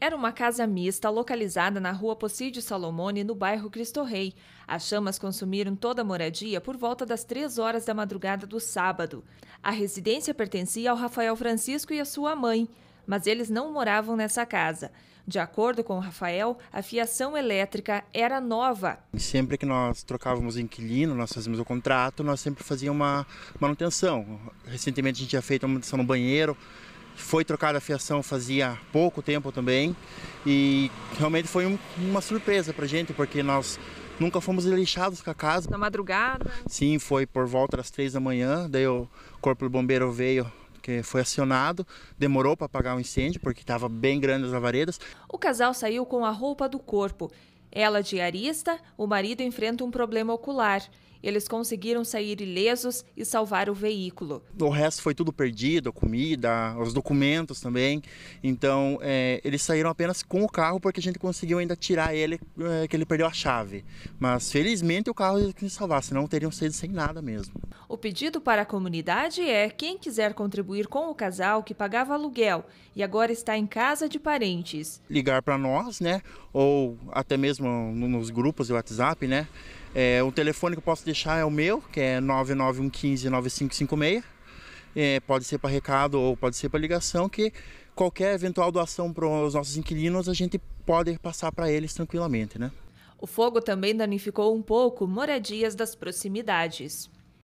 Era uma casa mista localizada na rua Possídio Salomone, no bairro Cristo Rei. As chamas consumiram toda a moradia por volta das três horas da madrugada do sábado. A residência pertencia ao Rafael Francisco e à sua mãe, mas eles não moravam nessa casa. De acordo com o Rafael, a fiação elétrica era nova. Sempre que nós trocávamos inquilino, nós fazíamos o contrato, nós sempre fazíamos uma manutenção. Recentemente a gente tinha feito uma manutenção no banheiro, foi trocada a fiação fazia pouco tempo também e realmente foi um, uma surpresa para gente, porque nós nunca fomos lixados com a casa. Na madrugada? Sim, foi por volta das três da manhã, daí o corpo do bombeiro veio que foi acionado, demorou para apagar o incêndio porque estava bem grande as lavaredas. O casal saiu com a roupa do corpo. Ela diarista, o marido enfrenta um problema ocular eles conseguiram sair ilesos e salvar o veículo. O resto foi tudo perdido, a comida, os documentos também. Então, é, eles saíram apenas com o carro porque a gente conseguiu ainda tirar ele, é, que ele perdeu a chave. Mas, felizmente, o carro que salvar, senão teriam saído sem nada mesmo. O pedido para a comunidade é quem quiser contribuir com o casal que pagava aluguel e agora está em casa de parentes. Ligar para nós, né? Ou até mesmo nos grupos de WhatsApp, né? É, telefone que eu posso deixar é o meu, que é 991159556. É, pode ser para recado ou pode ser para ligação, que qualquer eventual doação para os nossos inquilinos a gente pode passar para eles tranquilamente, né? O fogo também danificou um pouco moradias das proximidades.